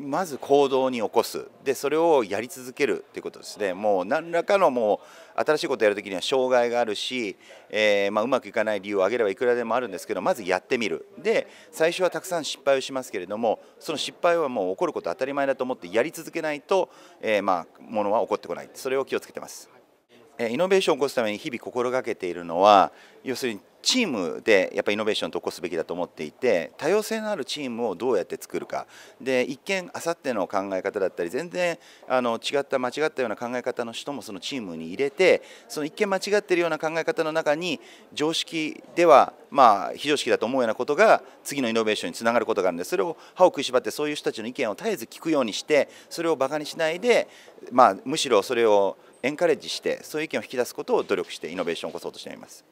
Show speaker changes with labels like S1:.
S1: まず
S2: 行動に起こすでそれをやり続けるということですねもう何らかのも
S3: う新しいことをやるときには障害があるし、えー、まあ、うまくいかない理由を挙げればいくらでもあるんですけどまずやってみるで最初はたくさん失敗をしますけれどもその失敗はもう起こること当たり前だと思ってやり続けないと、えー、まあ、ものは起こってこないそれを気をつけてます。イノベーションを起こすために日々心がけているのは要するにチームでやっぱイノベーションを起こすべきだと思っていて多様性のあるチームをどうやって作るかで一見あさっての考え方だったり全然あの違った間違ったような考え方の人もそのチームに入れてその一見間違ってるような考え方の中に常識ではまあ非常識だと思うようなことが次のイノベーションにつながることがあるんでそれを歯を食いしばってそういう人たちの意見を絶えず聞くようにしてそれをバカにしないで、まあ、むしろそれをエンカレッジしてそういう意見を
S4: 引き出すことを努力してイノベーションを起こそうとしています。